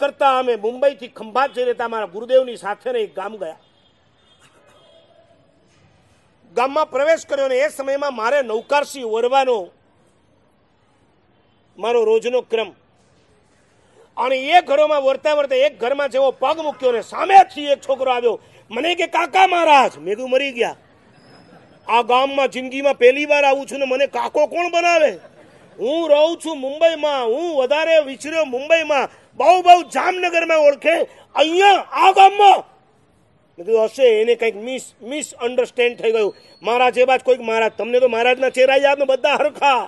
કરતા અમે મુંબઈથી ખંભાત જઈ રહેતા મારા ગુરુદેવની સાથે ગામ ગયા ગામમાં પ્રવેશ કર્યો ને એ સમયમાં મારે નૌકારસી ઓરવાનો મારો રોજનો ક્રમ અને એ ઘરોમાં વરતા વરતા એક ઘરમાં જેવો પગ મૂક્યો ને સામેથી એક છોકરો આવ્યો મને કે કાકા મહારાજ મેં કીધું મરી ગયા આ ગામમાં જિંદગીમાં પહેલી વાર આવું છું ને મને કાકો કોણ બનાવે હું રહું છું મુંબઈમાં હું વધારે વિચર્યો મુંબઈમાં બહુ બહુ જામનગરમાં ઓળખે અહીંયા આ ગામમાં મેં હશે એને કંઈક મિસ મિસઅન્ડરસ્ટેન્ડ થઈ ગયું મહારાજ એ બાજ કોઈક મહારાજ તમને તો મહારાજના ચહેરા યાદ ને બધા હરખા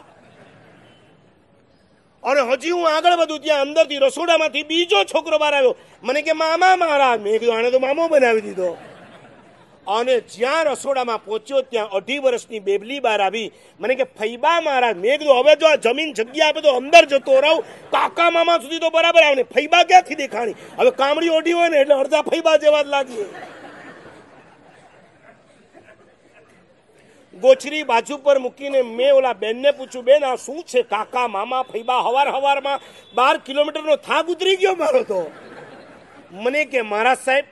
અને હજી હું આગળ વધુ ત્યાં અંદરથી રસોડામાંથી બીજો છોકરો બહાર આવ્યો મને કે મામા મહારાજ મેં કીધું આને તો મામો બનાવી દીધો અને જ્યાં રસોડામાં પહોંચ્યો ત્યાં અઢી વર્ષની બેબલી બાર આવી મને કે ફૈબા મહારાજ મેં કીધું હવે જો આ જમીન જગ્યા આપે તો અંદર જતો રહું કાકા મામા સુધી તો બરાબર આવે ને ફૈબા ક્યાંથી દેખાણી હવે કામડી ઓઢી હોય ને એટલે અડધા ફૈબા જેવા જ લાગીએ ગોછરી બાજુ પર મૂકીને મેં ઓલા બેનને પૂછ્યું બેન આ શું છે કાકા મામા ફૈબા હવાર હવારમાં બાર કિલોમીટરનો થાક ઉતરી ગયો મારો તો મને કે મહારાજ સાહેબ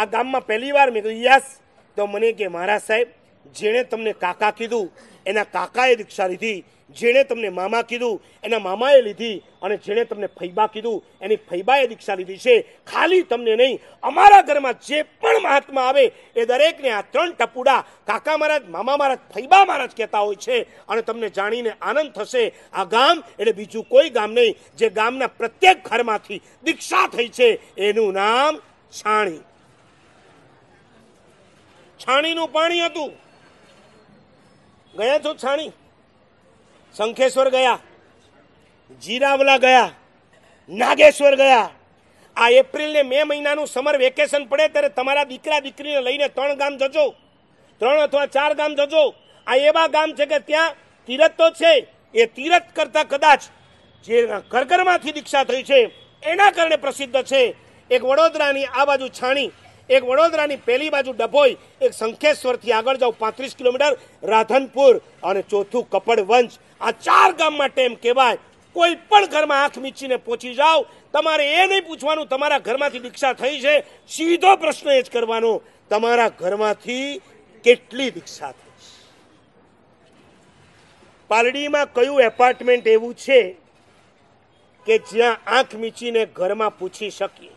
આ ગામમાં પહેલી વાર મેં કીધું યસ તો મને કે મહારાજ સાહેબ જેણે તમને કાકા કીધું એના કાકાએ દીક્ષા લીધી જેણે તમને મામા કીધું એના મામાએ લીધી અને જેણે તમને ફૈબા કીધું એની ફૈબાએ દીક્ષા લીધી છે ખાલી તમને નહીં અમારા ઘરમાં જે પણ મહાત્મા આવે એ દરેકને આ ત્રણ ટપુડા કાકા મહારાજ મામા મહારાજ ફૈબા મહારાજ કહેતા હોય છે અને તમને જાણીને આનંદ થશે આ ગામ એટલે બીજું કોઈ ગામ નહીં જે ગામના પ્રત્યેક ઘરમાંથી દીક્ષા થઈ છે એનું નામ છાણી છાણીનું પાણી હતું ગયા છો છાણી શંખેશ્વર ગયા જીરાવલા ગયા નાગેશ્વર ગયા આ એપ્રિલ ને મે મહિનાનું સમર વેકેશન પડે ત્યારે તમારા દીકરા દીકરીને લઈને ત્રણ ગામ જજો ત્રણ અથવા ચાર ગામ જજો આ એવા ગામ છે કે ત્યાં તીરથ તો છે એ તીરથ કરતા કદાચ જે ઘરઘરમાંથી દીક્ષા થઈ છે એના કારણે પ્રસિદ્ધ છે એક વડોદરાની આ બાજુ છાણી એક વડોદરાની પહેલી બાજુ ડભોઈ એક શંખેશ્વરથી આગળ જાઓ પાંત્રીસ કિલોમીટર રાધનપુર અને ચોથું કપડવંશ આ ચાર ગામ માટે એમ કહેવાય કોઈ પણ ઘરમાં આંખ મીચીને પહોંચી જાઓ તમારે એ નહીં પૂછવાનું તમારા ઘરમાંથી દીક્ષા થઈ છે સીધો પ્રશ્ન એ જ કરવાનો તમારા ઘરમાંથી કેટલી દીક્ષા થઈ છે પાલડીમાં કયું એપાર્ટમેન્ટ એવું છે કે જ્યાં આંખ મીચીને ઘરમાં પૂછી શકીએ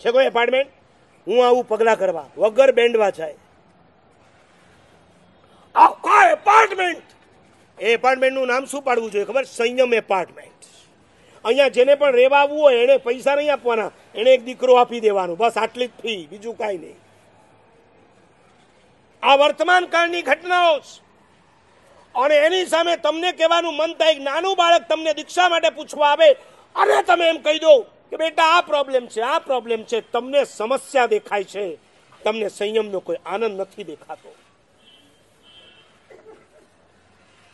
છે કોઈ એપાર્ટમેન્ટ હું આવું પગલા કરવા વગર બેન્ડવા જાય આખા એપાર્ટમેન્ટ એ એપાર્ટમેન્ટનું નામ શું પાડવું જોઈએ ખબર સંયમ એપાર્ટમેન્ટ અહીંયા જેને પણ રહેવા આવવું હોય એને પૈસા નહીં આપવાના એને એક દીકરો આપી દેવાનો બસ આટલી જ ફી બીજું કાંઈ નહીં આ વર્તમાન કાળની ઘટનાઓ અને એની સામે તમને કહેવાનું મન થાય નાનું બાળક તમને દીક્ષા માટે પૂછવા આવે અને તમે એમ કહી દો કે બેટા આ પ્રોબ્લેમ છે આ પ્રોબ્લેમ છે તમને સમસ્યા દેખાય છે તમને સંયમનો કોઈ આનંદ નથી દેખાતો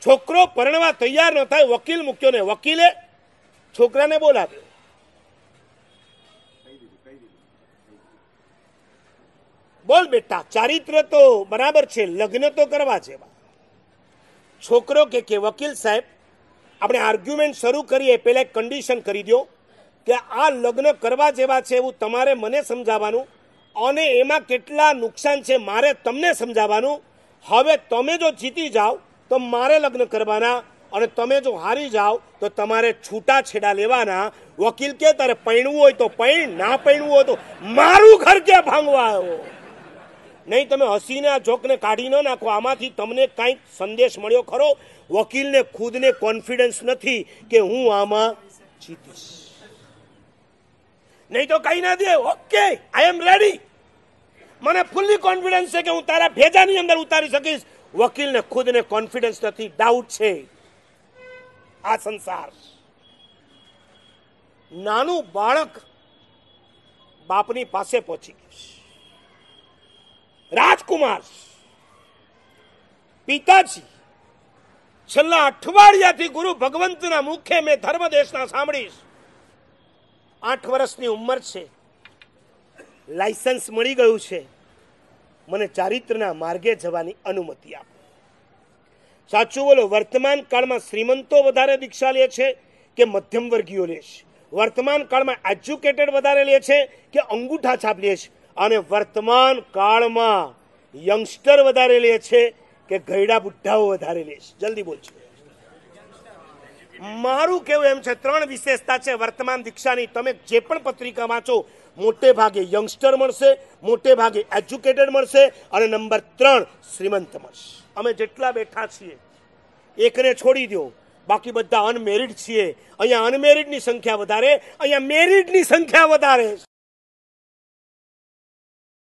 છોકરો પરણવા તૈયાર ન થાય વકીલ મૂક્યો ને વકીલે છોકરાને બોલાવ્યો બોલ બેટા ચારિત્ર તો બરાબર છે લગ્ન તો કરવા જેવા છોકરો કે વકીલ સાહેબ આપણે આર્ગ્યુમેન્ટ શરૂ કરીએ પહેલાં એક કન્ડિશન કરી દો કે આ લગ્ન કરવા જેવા છે એવું તમારે મને સમજાવવાનું અને એમાં કેટલા નુકસાન છે મારે તમને સમજાવવાનું હવે તમે જો જીતી જાઓ તો મારે લગ્ન કરવાના અને તમે જો હારી જાઓ તો તમારે છૂટા છેડા લેવાના વકીલ કે તારે પૈણવું હોય તો પૈણ ના પૈણવું હોય તો મારું ઘર ક્યાં ભાંગવા આવ્યો નહીં તમે હસીને આ જોકને કાઢી ન નાખો આમાંથી તમને કાંઈક સંદેશ મળ્યો ખરો વકીલને ખુદને કોન્ફિડન્સ નથી કે હું આમાં જીતીશ નહીં તો કહી ના દે ઓકે આઈ એમ રેડી મને ફૂલ્લી કોન્ફિડન્સ છે કે હું તારા ભેજાની અંદર ઉતારી શકીશ વકીલને ખુદને કોન્ફિડન્સ નથી ડાઉટ છે આ સંસાર નાનું બાળક બાપની પાસે પહોંચી ગયું રાજકુમાર પિતાજી છેલ્લા અઠવાડિયાથી ગુરુ ભગવંતના મુખે મેં ધર્મદેશના સાંભળીશ આઠ વર્ષની ઉંમર છે લાયસન્સ મળી ગયું છે મને ચારિત્રના માર્ગે જવાની અનુમતિ આપો સાચું બોલો વર્તમાન કાળમાં શ્રીમંતો વધારે દીક્ષા લે છે કે મધ્યમ વર્ગીઓ લે છે વર્તમાન કાળમાં એજ્યુકેટેડ વધારે લે છે કે અંગૂઠા છાપ લે છે અને વર્તમાન કાળમાં યંગસ્ટર વધારે લે છે કે ગયડા બુઢ્ઢાઓ વધારે લે છે જલ્દી બોલજો મારું કેવું એમ છે ત્રણ વિશેષતા છે વર્તમાન દીક્ષાની તમે જે પણ પત્રિકા વાંચો મોટે ભાગે યંગસ્ટર મળશે મોટે ભાગે એજ્યુકેટેડ મળશે અને નંબર ત્રણ શ્રીમંત મળશે અમે જેટલા બેઠા છીએ એકને છોડી દો બાકી બધા અનમેરિડ છીએ અહીંયા અનમેરિડની સંખ્યા વધારે અહીંયા મેરિડની સંખ્યા વધારે